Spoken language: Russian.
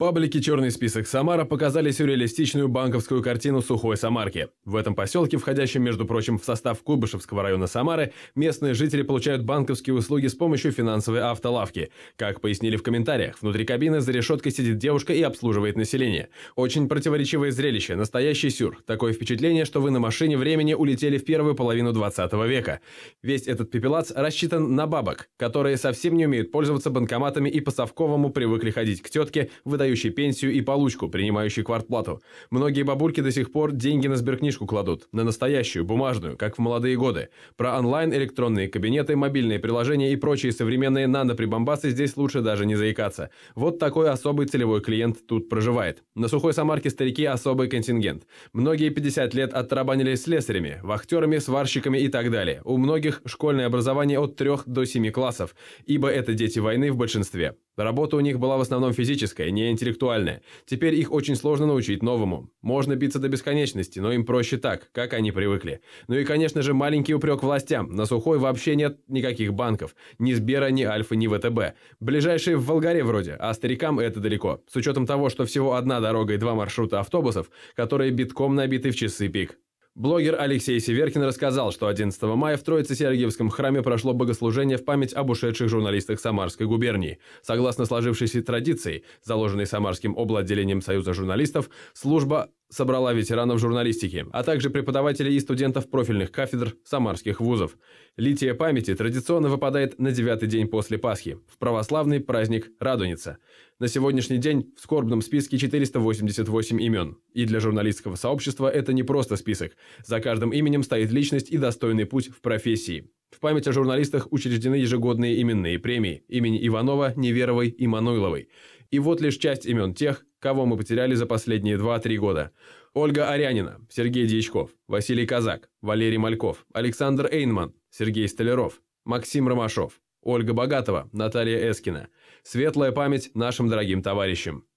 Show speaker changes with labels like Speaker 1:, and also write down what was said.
Speaker 1: паблике «Черный список Самара» показали сюрреалистичную банковскую картину сухой Самарки. В этом поселке, входящем, между прочим, в состав Куйбышевского района Самары, местные жители получают банковские услуги с помощью финансовой автолавки. Как пояснили в комментариях, внутри кабины за решеткой сидит девушка и обслуживает население. Очень противоречивое зрелище, настоящий сюр. Такое впечатление, что вы на машине времени улетели в первую половину 20 века. Весь этот пепелац рассчитан на бабок, которые совсем не умеют пользоваться банкоматами и по-совковому привыкли ходить к тетке, выдающей получающий пенсию и получку, принимающий квартплату. Многие бабульки до сих пор деньги на сберкнижку кладут, на настоящую, бумажную, как в молодые годы. Про онлайн, электронные кабинеты, мобильные приложения и прочие современные нано-прибамбасы здесь лучше даже не заикаться. Вот такой особый целевой клиент тут проживает. На Сухой Самарке старики особый контингент. Многие 50 лет оттарабанили слесарями, вахтерами, сварщиками и так далее. У многих школьное образование от 3 до 7 классов, ибо это дети войны в большинстве. Работа у них была в основном физическая, не интеллектуальная. Теперь их очень сложно научить новому. Можно биться до бесконечности, но им проще так, как они привыкли. Ну и, конечно же, маленький упрек властям. На Сухой вообще нет никаких банков. Ни Сбера, ни Альфа, ни ВТБ. Ближайшие в Волгаре вроде, а старикам это далеко. С учетом того, что всего одна дорога и два маршрута автобусов, которые битком набиты в часы пик. Блогер Алексей Северкин рассказал, что 11 мая в Троице-Сергиевском храме прошло богослужение в память об ушедших журналистах Самарской губернии. Согласно сложившейся традиции, заложенной Самарским обладелением Союза журналистов, служба собрала ветеранов журналистики, а также преподавателей и студентов профильных кафедр самарских вузов. Лития памяти традиционно выпадает на девятый день после Пасхи, в православный праздник Радуница. На сегодняшний день в скорбном списке 488 имен. И для журналистского сообщества это не просто список. За каждым именем стоит личность и достойный путь в профессии. В память о журналистах учреждены ежегодные именные премии имени Иванова, Неверовой и Мануйловой. И вот лишь часть имен тех, кого мы потеряли за последние 2-3 года. Ольга Арянина, Сергей Дьячков, Василий Казак, Валерий Мальков, Александр Эйнман, Сергей Столяров, Максим Ромашов, Ольга Богатова, Наталья Эскина. Светлая память нашим дорогим товарищам.